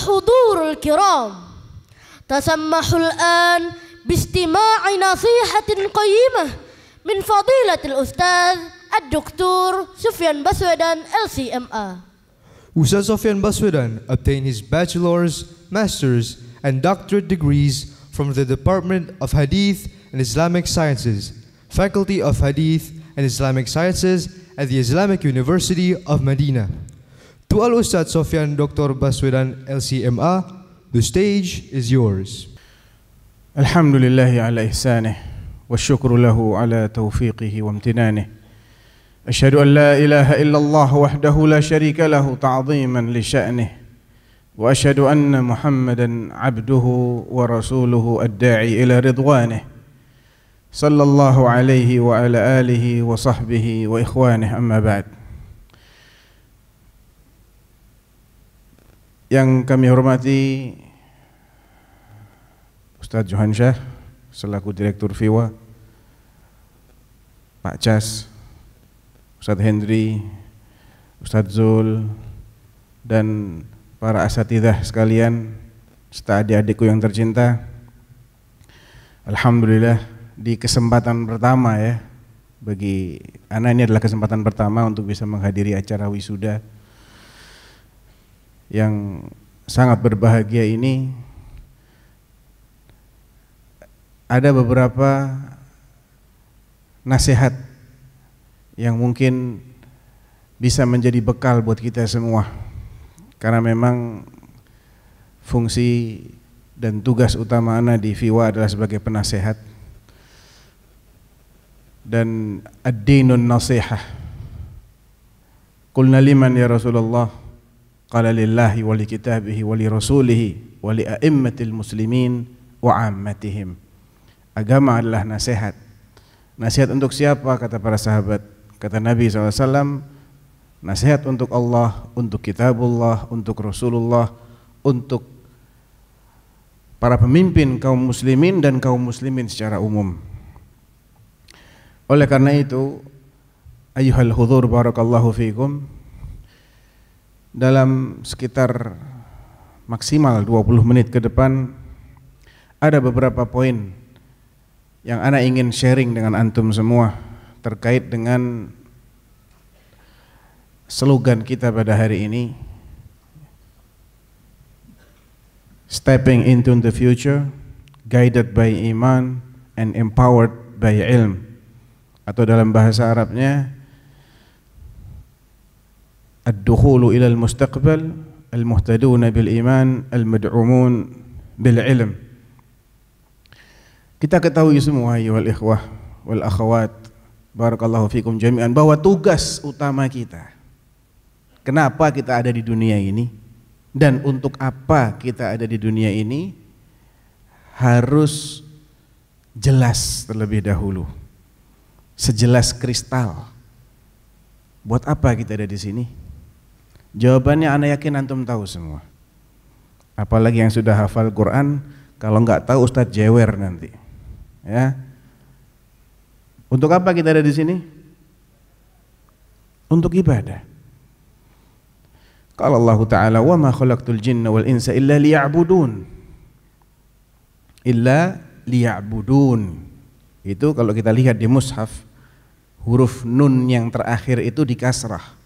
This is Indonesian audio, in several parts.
الحضور الكرام تسمحوا الآن باستماع نصيحة قيمة من فضيلة الأستاذ الدكتور سفيان بسودان LCMA. Baswedan obtained his bachelor's, master's, and doctorate degrees from the Department of Hadith and Islamic Sciences, Faculty of Hadith and Islamic Sciences at the Islamic University of Medina. To Al Ustad Sofyan Dr. Baswedan LCMA, the stage is yours. الحمد لله على إحسانه والشكر له على توفيقه وامتنانه أشهد أن لا إله إلا الله وحده لا شريك له تعظيما لشأنه وأشهد أن محمدا عبده ورسوله الداعي إلى رضوانه صلى الله عليه وعلى آله وصحبه وإخوانه أما بعد Yang kami hormati Ustadz Johan Syah selaku Direktur FIWA, Pak Cas, Ustadz Hendri, Ustadz Zul, dan para asatidah sekalian, serta adik-adikku yang tercinta. Alhamdulillah di kesempatan pertama ya, bagi anak ini adalah kesempatan pertama untuk bisa menghadiri acara wisuda yang sangat berbahagia ini ada beberapa nasihat yang mungkin bisa menjadi bekal buat kita semua karena memang fungsi dan tugas utama ana di FIWA adalah sebagai penasehat dan ad-dinun nasihah qulna liman ya Rasulullah qala lillahi wa ولرسوله wa li rasulihi wa li a'immatil muslimin wa ammatihim. Agama adalah nasihat. Nasihat untuk siapa kata para sahabat? Kata Nabi SAW, nasihat untuk Allah, untuk kitabullah, untuk Rasulullah, untuk para pemimpin kaum muslimin dan kaum muslimin secara umum. Oleh karena itu, ayuhal hudur barakallahu fiikum, dalam sekitar maksimal 20 menit ke depan ada beberapa poin yang ana ingin sharing dengan antum semua terkait dengan slogan kita pada hari ini stepping into the future guided by iman and empowered by ilm atau dalam bahasa Arabnya الدخول إلى المستقبل المهتدون بالإيمان المدعومون بالعلم kita ketahui semua wal ikhwah wal akhwat, barakallahu fikum jami'an bahwa tugas utama kita kenapa kita ada di dunia ini dan untuk apa kita ada di dunia ini harus jelas terlebih dahulu sejelas kristal buat apa kita ada di sini Jawabannya anak yakin antum tahu semua. Apalagi yang sudah hafal Quran, kalau nggak tahu Ustadz jewer nanti. Ya. Untuk apa kita ada di sini? Untuk ibadah. Kalau Allah Ta'ala, "Wa ma khalaqtul jinna wal insa illa liya'budun." Illa liya'budun. Itu kalau kita lihat di mushaf, huruf nun yang terakhir itu di kasrah.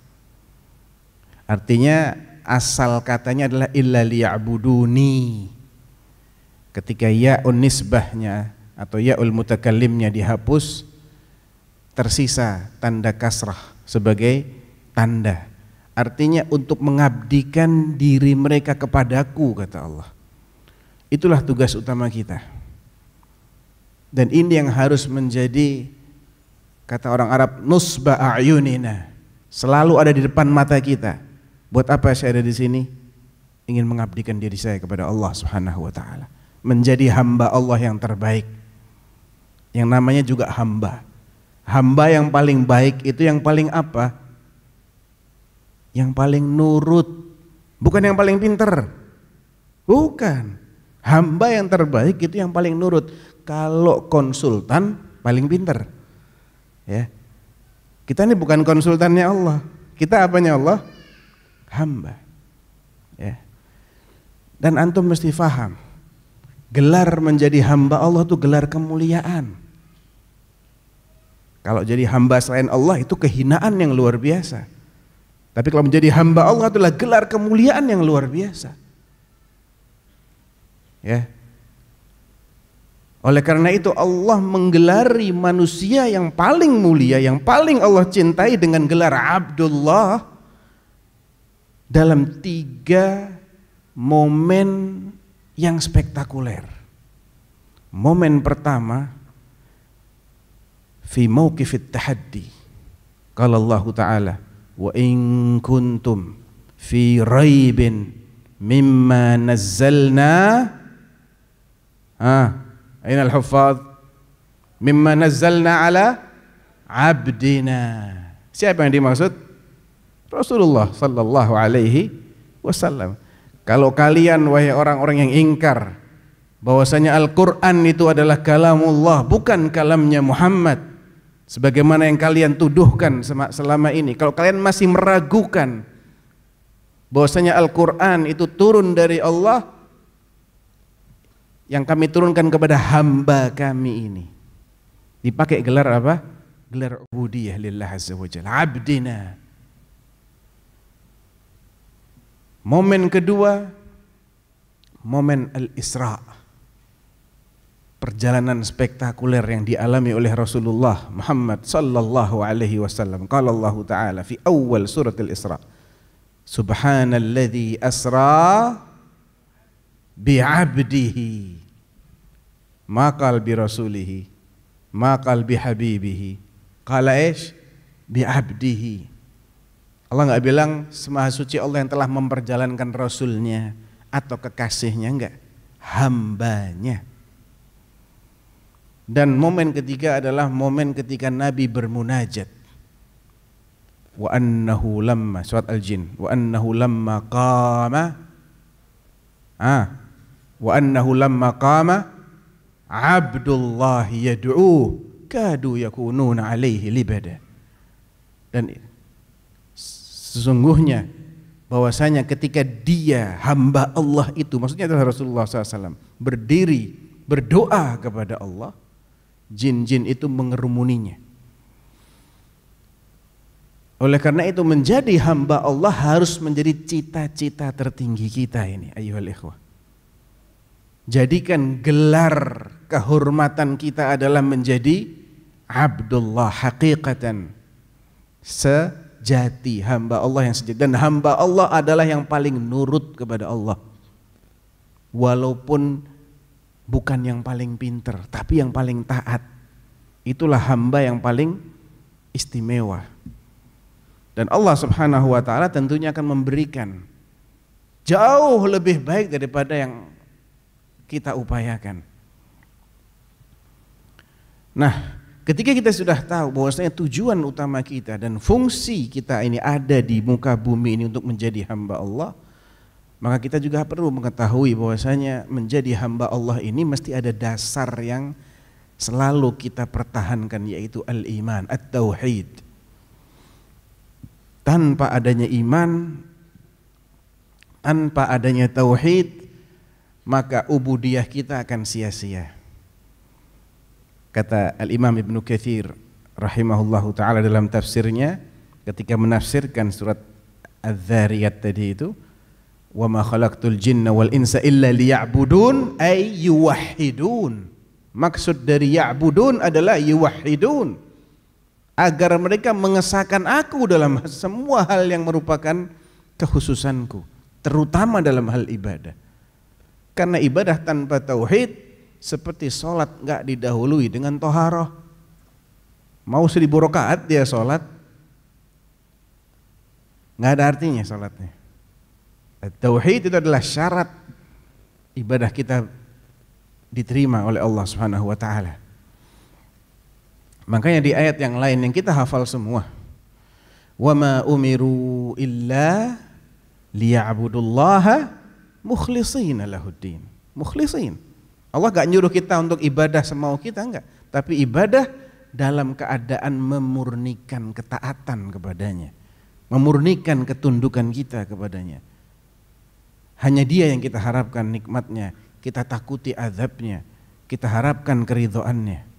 Artinya asal katanya adalah illa liya'buduni. Ketika ya'un nisbahnya atau ya'ul mutakallimnya dihapus, tersisa tanda kasrah sebagai tanda. Artinya untuk mengabdikan diri mereka kepadaku kata Allah. Itulah tugas utama kita. Dan ini yang harus menjadi kata orang Arab nusba ayunina selalu ada di depan mata kita Buat apa saya ada di sini? Ingin mengabdikan diri saya kepada Allah Subhanahu wa taala. Menjadi hamba Allah yang terbaik. Yang namanya juga hamba. Hamba yang paling baik itu yang paling apa? Yang paling nurut. Bukan yang paling pinter. Bukan. Hamba yang terbaik itu yang paling nurut. Kalau konsultan paling pinter. Ya. Kita ini bukan konsultannya Allah. Kita apanya Allah? hamba. Ya. Dan antum mesti faham, gelar menjadi hamba Allah itu gelar kemuliaan. Kalau jadi hamba selain Allah itu kehinaan yang luar biasa. Tapi kalau menjadi hamba Allah adalah gelar kemuliaan yang luar biasa. Ya. Oleh karena itu Allah menggelari manusia yang paling mulia, yang paling Allah cintai dengan gelar Abdullah dalam tiga momen yang spektakuler. Momen pertama fi mawkifit tahaddi. kalau Allah Ta'ala, "Wa in kuntum fi raibin mimma nazzalna" Ah, aina al-huffaz? Mimma nazzalna ala abdina. Siapa yang dimaksud? Rasulullah sallallahu alaihi wasallam. Kalau kalian wahai orang-orang yang ingkar bahwasanya Al-Qur'an itu adalah kalamullah bukan kalamnya Muhammad sebagaimana yang kalian tuduhkan selama ini. Kalau kalian masih meragukan bahwasanya Al-Qur'an itu turun dari Allah yang kami turunkan kepada hamba kami ini. Dipakai gelar apa? Gelar ubudiyah lillah azza wajalla. Abdina Momen kedua, momen al-Isra. Perjalanan spektakuler yang dialami oleh Rasulullah Muhammad sallallahu alaihi wasallam. Qala Allah Ta'ala fi awal surat al-Isra. Subhanalladzi asra bi'abdihi maqal bi rasulihi maqal bi habibihi qala ish bi abdihi Allah nggak bilang semaha suci Allah yang telah memperjalankan Rasulnya atau kekasihnya enggak hambanya dan momen ketiga adalah momen ketika Nabi bermunajat wa annahu lamma surat al-jin wa annahu lamma qama ah wa annahu lamma qama Abdullah yad'u kadu yakununa alaihi libada dan sesungguhnya bahwasanya ketika dia hamba Allah itu maksudnya adalah Rasulullah SAW berdiri berdoa kepada Allah jin-jin itu mengerumuninya oleh karena itu menjadi hamba Allah harus menjadi cita-cita tertinggi kita ini ayuhal ikhwah jadikan gelar kehormatan kita adalah menjadi Abdullah hakikatan se jati hamba Allah yang sejati dan hamba Allah adalah yang paling nurut kepada Allah walaupun bukan yang paling pinter tapi yang paling taat itulah hamba yang paling istimewa dan Allah subhanahu wa ta'ala tentunya akan memberikan jauh lebih baik daripada yang kita upayakan nah Ketika kita sudah tahu bahwasanya tujuan utama kita dan fungsi kita ini ada di muka bumi ini untuk menjadi hamba Allah, maka kita juga perlu mengetahui bahwasanya menjadi hamba Allah ini mesti ada dasar yang selalu kita pertahankan yaitu al-iman, at-tauhid. Tanpa adanya iman, tanpa adanya tauhid, maka ubudiyah kita akan sia-sia kata Al-Imam Ibnu Kathir rahimahullahu taala dalam tafsirnya ketika menafsirkan surat Az-Zariyat tadi itu wa ma khalaqtul jinna wal insa illa liya'budun ay yuwahhidun maksud dari ya'budun adalah yuwahhidun agar mereka mengesahkan aku dalam semua hal yang merupakan kekhususanku terutama dalam hal ibadah karena ibadah tanpa tauhid seperti sholat nggak didahului dengan toharoh. Mau seribu rakaat dia sholat, nggak ada artinya sholatnya. Tauhid itu adalah syarat ibadah kita diterima oleh Allah Subhanahu wa taala. Makanya di ayat yang lain yang kita hafal semua. Wa ma umiru illa liya'budullaha mukhlishina lahuddin. Mukhlisin. Allah gak nyuruh kita untuk ibadah semau kita enggak. Tapi ibadah dalam keadaan memurnikan ketaatan kepadanya. Memurnikan ketundukan kita kepadanya. Hanya dia yang kita harapkan nikmatnya. Kita takuti azabnya. Kita harapkan keridoannya.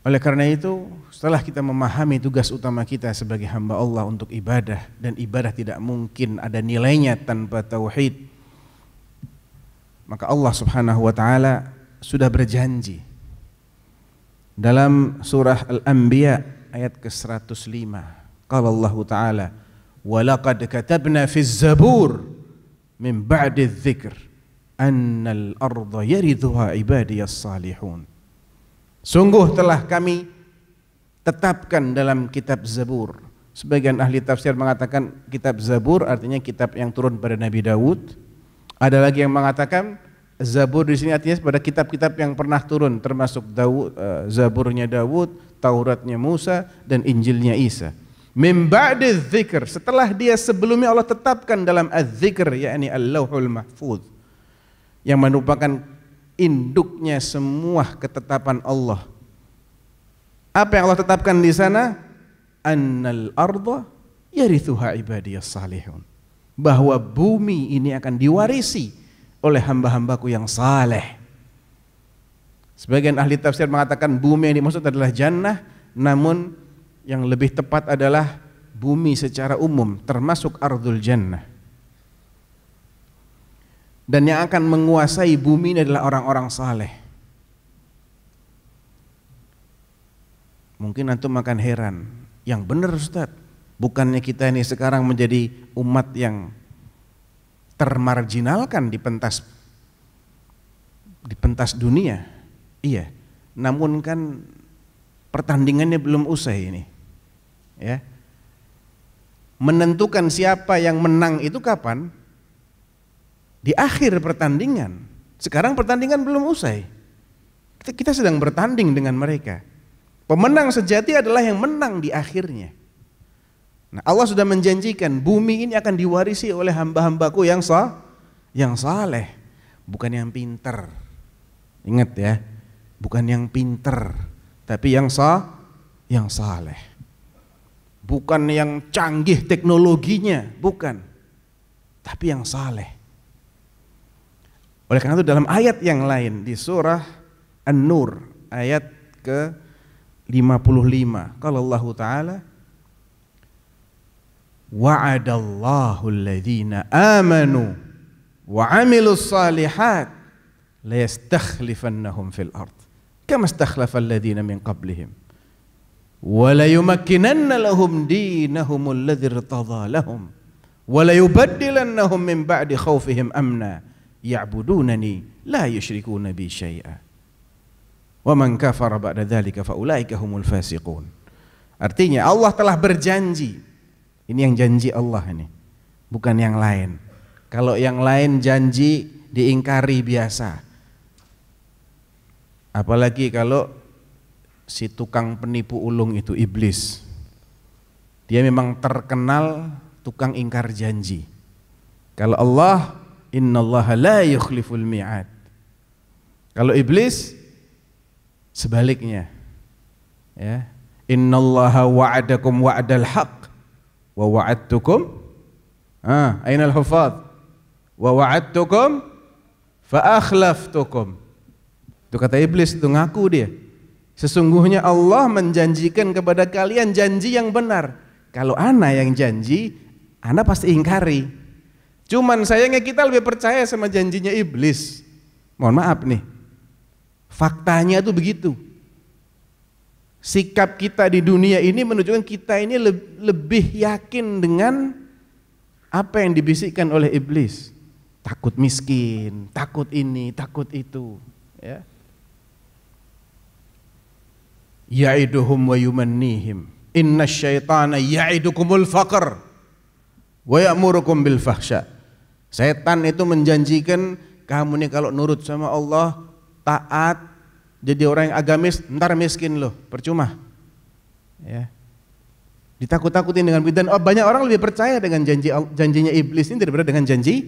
Oleh karena itu, setelah kita memahami tugas utama kita sebagai hamba Allah untuk ibadah dan ibadah tidak mungkin ada nilainya tanpa tauhid. Maka Allah Subhanahu wa taala sudah berjanji dalam surah Al-Anbiya ayat ke-105. Qala Allah taala, "Wa laqad katabna fi zabur min ba'di dzikr annal arda yaridhuha ibadiyas salihun." Sungguh telah kami tetapkan dalam kitab Zabur. Sebagian ahli tafsir mengatakan kitab Zabur artinya kitab yang turun pada Nabi Dawud. Ada lagi yang mengatakan Zabur di sini artinya pada kitab-kitab yang pernah turun termasuk eh, Zaburnya Dawud, Tauratnya Musa dan Injilnya Isa. Min ba'di dzikr, setelah dia sebelumnya Allah tetapkan dalam az-dzikr yakni Allahul mahfuz yang merupakan induknya semua ketetapan Allah. Apa yang Allah tetapkan di sana? Annal arda yarithuha ibadiyas salihun. Bahwa bumi ini akan diwarisi oleh hamba-hambaku yang saleh. Sebagian ahli tafsir mengatakan bumi yang dimaksud adalah jannah, namun yang lebih tepat adalah bumi secara umum termasuk ardul jannah dan yang akan menguasai bumi ini adalah orang-orang saleh. Mungkin antum makan heran, yang benar Ustaz. Bukannya kita ini sekarang menjadi umat yang termarginalkan di pentas di pentas dunia. Iya. Namun kan pertandingannya belum usai ini. Ya. Menentukan siapa yang menang itu kapan? di akhir pertandingan. Sekarang pertandingan belum usai. Kita, kita sedang bertanding dengan mereka. Pemenang sejati adalah yang menang di akhirnya. Nah, Allah sudah menjanjikan bumi ini akan diwarisi oleh hamba-hambaku yang sah, yang saleh, bukan yang pinter. Ingat ya, bukan yang pinter, tapi yang sah, yang saleh. Bukan yang canggih teknologinya, bukan. Tapi yang saleh. Oleh karena itu dalam ayat yang lain di surah An-Nur ayat ke 55 kalau Allah Taala وعد الله الذين آمنوا وعملوا الصالحات ليستخلفنهم في الأرض كما استخلف الذين من قبلهم وليمكنن لهم دينهم الذي ارتضى لهم وليبدلنهم من بعد خوفهم أمنا ya'budunani la nabi syai'a. Wa man ba'da dzalika faulaika fasiqun. Artinya Allah telah berjanji. Ini yang janji Allah ini, bukan yang lain. Kalau yang lain janji diingkari biasa. Apalagi kalau si tukang penipu ulung itu iblis. Dia memang terkenal tukang ingkar janji. Kalau Allah Innallaha la yukhliful mi'ad. Kalau iblis sebaliknya. Ya. Innallaha wa'adakum wa'dal haq wa wa'adtukum ah al hufaz wa wa'adtukum fa akhlaftukum. Itu kata iblis itu ngaku dia. Sesungguhnya Allah menjanjikan kepada kalian janji yang benar. Kalau ana yang janji, ana pasti ingkari. Cuman sayangnya kita lebih percaya sama janjinya iblis. Mohon maaf nih. Faktanya itu begitu. Sikap kita di dunia ini menunjukkan kita ini lebih yakin dengan apa yang dibisikkan oleh iblis. Takut miskin, takut ini, takut itu, ya. Ya'iduhum wa yumannihim. Inna syaitana ya'idukumul faqr wa ya'murukum bil fahsya'. Setan itu menjanjikan kamu nih kalau nurut sama Allah, taat, jadi orang yang agamis, ntar miskin loh, percuma. Ya. Ditakut-takutin dengan bidan. Oh, banyak orang lebih percaya dengan janji janjinya iblis ini daripada dengan janji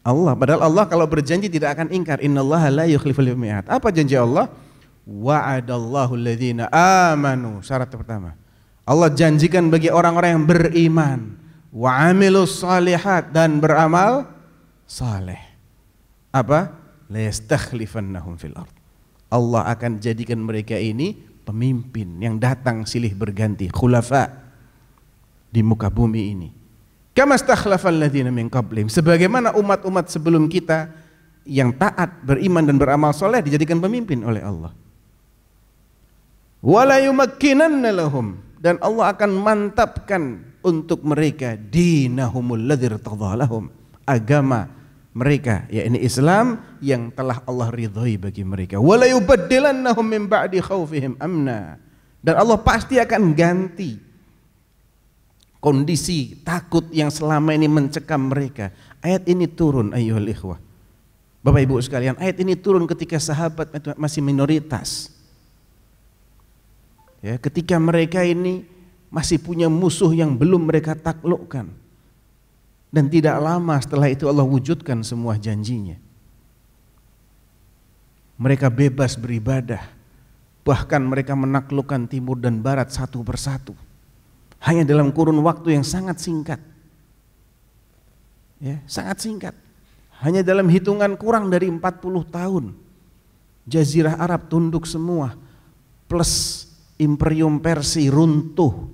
Allah. Padahal Allah kalau berjanji tidak akan ingkar. Allah la yukhliful mi'ad. Apa janji Allah? Wa'adallahu alladhina amanu. Syarat pertama. Allah janjikan bagi orang-orang yang beriman wa amilus salihat dan beramal saleh. Apa? Layastakhlifannahum fil ard. Allah akan jadikan mereka ini pemimpin yang datang silih berganti, khulafa di muka bumi ini. Kama stakhlafal ladzina min qablihim. Sebagaimana umat-umat sebelum kita yang taat, beriman dan beramal soleh dijadikan pemimpin oleh Allah. Wala yumakkinanna lahum dan Allah akan mantapkan untuk mereka dinahumul ladzir tadalahum agama mereka ya ini Islam yang telah Allah ridhoi bagi mereka ba'di amna dan Allah pasti akan ganti kondisi takut yang selama ini mencekam mereka ayat ini turun ayuhal ikhwah Bapak Ibu sekalian ayat ini turun ketika sahabat masih minoritas ya ketika mereka ini masih punya musuh yang belum mereka taklukkan dan tidak lama setelah itu Allah wujudkan semua janjinya. Mereka bebas beribadah. Bahkan mereka menaklukkan timur dan barat satu persatu. Hanya dalam kurun waktu yang sangat singkat. Ya, sangat singkat. Hanya dalam hitungan kurang dari 40 tahun. Jazirah Arab tunduk semua. Plus Imperium Persia runtuh.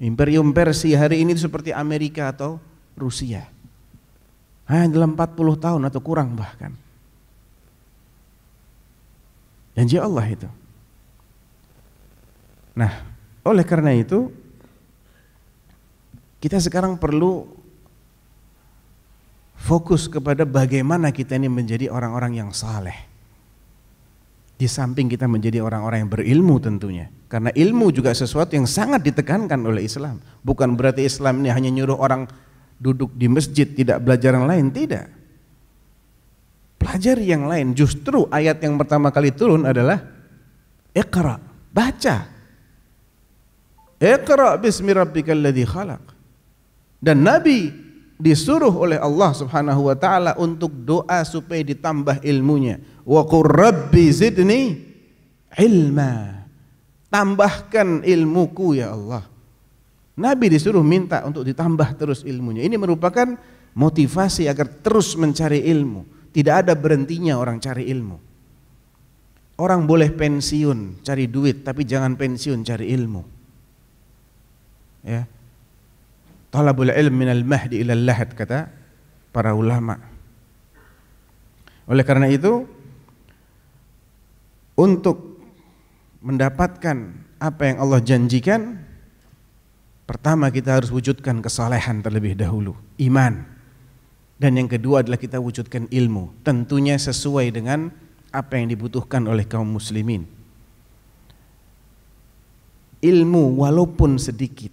Imperium Persia hari ini seperti Amerika atau Rusia. Hanya dalam 40 tahun atau kurang bahkan. Janji Allah itu. Nah, oleh karena itu kita sekarang perlu fokus kepada bagaimana kita ini menjadi orang-orang yang saleh. Di samping kita menjadi orang-orang yang berilmu tentunya. Karena ilmu juga sesuatu yang sangat ditekankan oleh Islam. Bukan berarti Islam ini hanya nyuruh orang duduk di masjid tidak belajar yang lain tidak pelajari yang lain justru ayat yang pertama kali turun adalah ikra baca ikra bismi rabbikal ladzi khalaq dan nabi disuruh oleh Allah Subhanahu wa taala untuk doa supaya ditambah ilmunya wa qur rabbi zidni ilma tambahkan ilmuku ya Allah Nabi disuruh minta untuk ditambah terus ilmunya. Ini merupakan motivasi agar terus mencari ilmu. Tidak ada berhentinya orang cari ilmu. Orang boleh pensiun cari duit, tapi jangan pensiun cari ilmu. Ya. Talabul ilm minal mahdi ilal kata para ulama. Oleh karena itu untuk mendapatkan apa yang Allah janjikan Pertama kita harus wujudkan kesalehan terlebih dahulu, iman. Dan yang kedua adalah kita wujudkan ilmu, tentunya sesuai dengan apa yang dibutuhkan oleh kaum muslimin. Ilmu walaupun sedikit,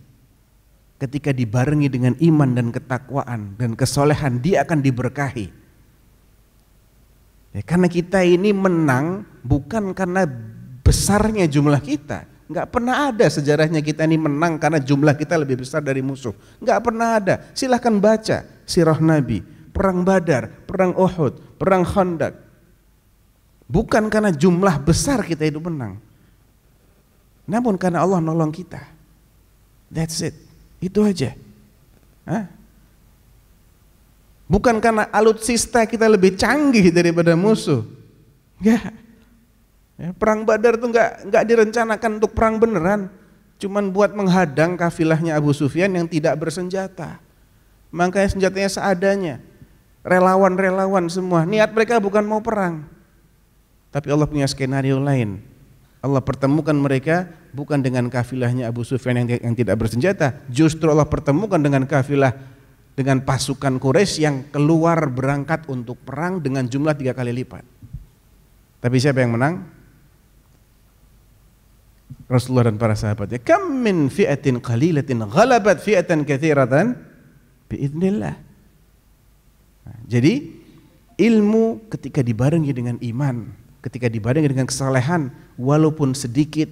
ketika dibarengi dengan iman dan ketakwaan dan kesolehan, dia akan diberkahi. Ya, karena kita ini menang bukan karena besarnya jumlah kita, Nggak pernah ada sejarahnya kita ini menang karena jumlah kita lebih besar dari musuh. Nggak pernah ada. Silahkan baca sirah Nabi. Perang Badar, perang Uhud, perang Khandaq. Bukan karena jumlah besar kita itu menang. Namun karena Allah nolong kita. That's it. Itu aja. Hah? Bukan karena alutsista kita lebih canggih daripada musuh. Enggak. Ya, perang Badar itu nggak nggak direncanakan untuk perang beneran, cuman buat menghadang kafilahnya Abu Sufyan yang tidak bersenjata. Makanya senjatanya seadanya. Relawan-relawan semua. Niat mereka bukan mau perang. Tapi Allah punya skenario lain. Allah pertemukan mereka bukan dengan kafilahnya Abu Sufyan yang, yang tidak bersenjata, justru Allah pertemukan dengan kafilah dengan pasukan Quraisy yang keluar berangkat untuk perang dengan jumlah tiga kali lipat. Tapi siapa yang menang? Rasulullah dan para sahabatnya. Kam min fi'atin qalilatin ghalabat fi'atan kathiratan biiznillah. Nah, jadi ilmu ketika dibarengi dengan iman, ketika dibarengi dengan kesalehan, walaupun sedikit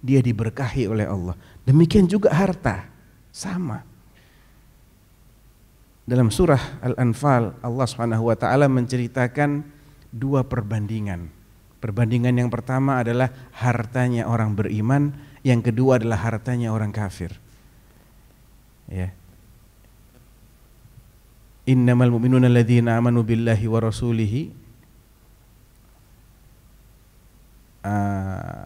dia diberkahi oleh Allah. Demikian juga harta, sama. Dalam surah Al-Anfal Allah swt menceritakan dua perbandingan Perbandingan yang pertama adalah hartanya orang beriman, yang kedua adalah hartanya orang kafir. Ya. Innamal mu'minuna alladzina amanu billahi wa rasulihi uh,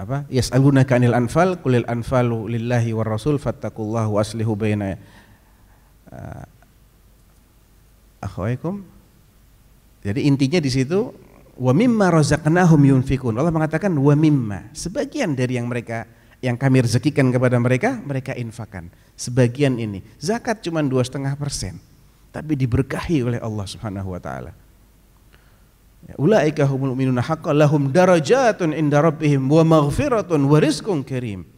apa yas'alunaka kanil anfal kulil anfalu lillahi war rasul fattaqullahu wa aslihu baina uh, ah, akhwaikum jadi intinya di situ Wa mimma razaqnahum yunfikun. Allah mengatakan wa mimma. Sebagian dari yang mereka yang kami rezekikan kepada mereka, mereka infakan. Sebagian ini. Zakat cuma dua setengah persen. Tapi diberkahi oleh Allah subhanahu wa ta'ala. Ya, ulaika humul minuna haqqa lahum darajatun inda rabbihim wa maghfiratun wa rizqun karim.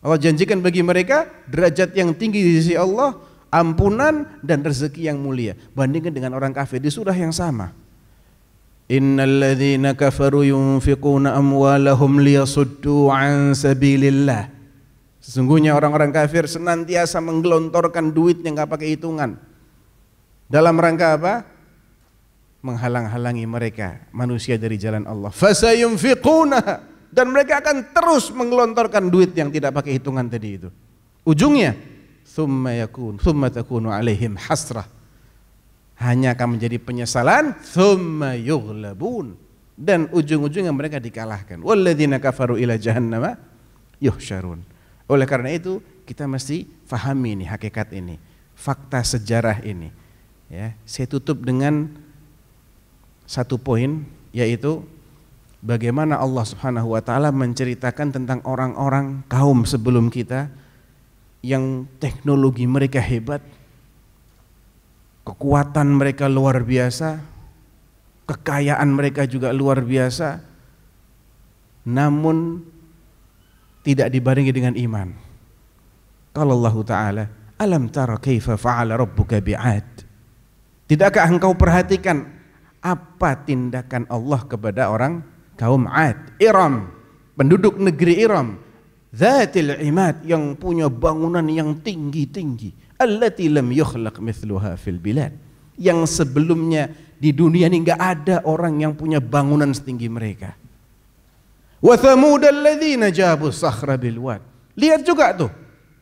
Allah janjikan bagi mereka derajat yang tinggi di sisi Allah, ampunan dan rezeki yang mulia. Bandingkan dengan orang kafir di surah yang sama. إن الذين كفروا ينفقون أموالهم ليصدوا عن Sesungguhnya orang-orang kafir senantiasa menggelontorkan duit yang pakai hitungan. Dalam rangka apa? Menghalang-halangi mereka manusia dari jalan Allah. Fasayunfiquna dan mereka akan terus menggelontorkan duit yang tidak pakai hitungan tadi itu. Ujungnya summa yakun summa takunu alaihim hasrah hanya akan menjadi penyesalan thumma yughlabun dan ujung-ujungnya mereka dikalahkan walladzina kafaru ila jahannama yuhsyarun oleh karena itu kita mesti fahami ini hakikat ini fakta sejarah ini ya saya tutup dengan satu poin yaitu bagaimana Allah Subhanahu wa taala menceritakan tentang orang-orang kaum sebelum kita yang teknologi mereka hebat Kekuatan mereka luar biasa, kekayaan mereka juga luar biasa, namun tidak dibarengi dengan iman. Kalau Allah Ta'ala, alam tara kaifa fa'ala rabbuka bi'ad. Tidakkah engkau perhatikan apa tindakan Allah kepada orang kaum Ad, Iram, penduduk negeri Iram, Zatil Imad yang punya bangunan yang tinggi-tinggi allati lam yukhlaq mithluha fil bilad yang sebelumnya di dunia ini gak ada orang yang punya bangunan setinggi mereka wa thamud alladzina jabu sakhra bil wad lihat juga tuh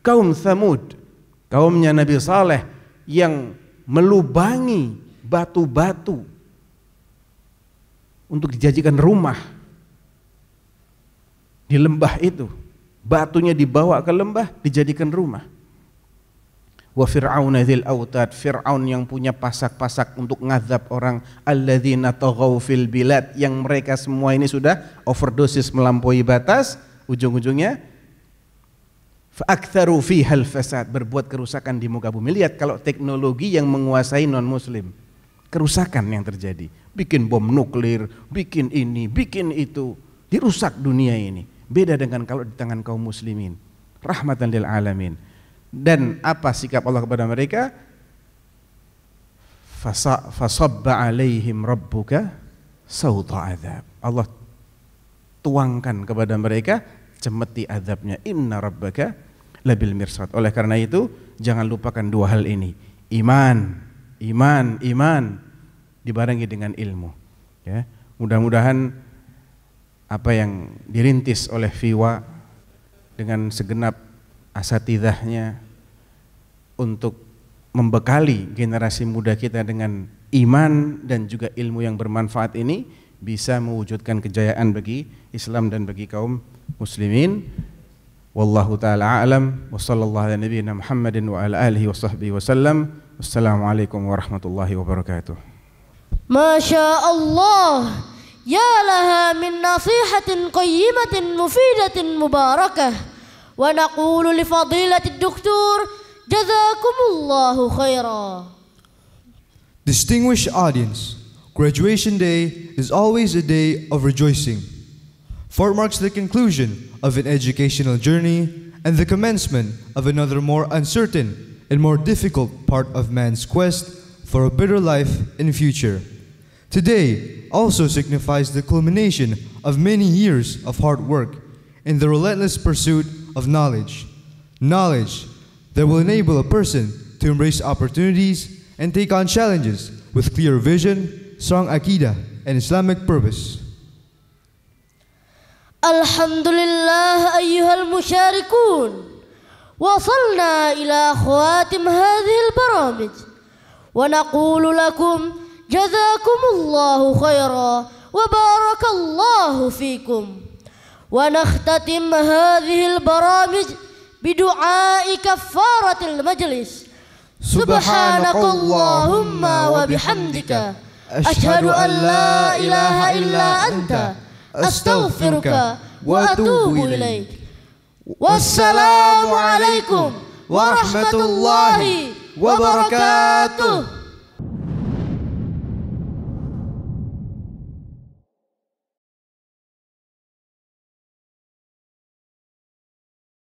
kaum thamud kaumnya Nabi Saleh yang melubangi batu-batu untuk dijadikan rumah di lembah itu batunya dibawa ke lembah dijadikan rumah wa fir'aun dzil autad fir'aun yang punya pasak-pasak untuk ngazab orang alladzina taghaw fil bilad yang mereka semua ini sudah overdosis melampaui batas ujung-ujungnya fa'aktsaru fihal fasad berbuat kerusakan di muka bumi lihat kalau teknologi yang menguasai non muslim kerusakan yang terjadi bikin bom nuklir bikin ini bikin itu dirusak dunia ini beda dengan kalau di tangan kaum muslimin rahmatan lil alamin dan apa sikap Allah kepada mereka? Fasabba alaihim rabbuka sauta adab. Allah tuangkan kepada mereka cemeti adabnya. Inna rabbaka labil mirsad. Oleh karena itu, jangan lupakan dua hal ini. Iman, iman, iman dibarengi dengan ilmu. Ya. Mudah-mudahan apa yang dirintis oleh Viwa dengan segenap asatidahnya untuk membekali generasi muda kita dengan iman dan juga ilmu yang bermanfaat ini bisa mewujudkan kejayaan bagi Islam dan bagi kaum muslimin. Wallahu taala alam wa sallallahu ala nabiyyina Muhammadin wa ala alihi wa sahbihi wasallam. Wassalamualaikum warahmatullahi wabarakatuh. Masya Allah. Ya laha min nasihatin qayyimatin mufidatin mubarakah. ونقول لفضيلة الدكتور جزاكم الله خيرا Distinguished audience, graduation day is always a day of rejoicing, for it marks the conclusion of an educational journey and the commencement of another more uncertain and more difficult part of man's quest for a better life in future. Today also signifies the culmination of many years of hard work in the relentless pursuit of knowledge. Knowledge that will enable a person to embrace opportunities and take on challenges with clear vision, strong akida, and Islamic purpose. الحمد لله أيها المشاركون وصلنا إلى خواتم هذه البرامج ونقول لكم جزاكم الله خيرا وبارك الله فيكم ونختتم هذه البرامج بدعاء كفارة المجلس سبحانك اللهم وبحمدك أشهد أن لا إله إلا أنت أستغفرك وأتوب إليك والسلام عليكم ورحمة الله وبركاته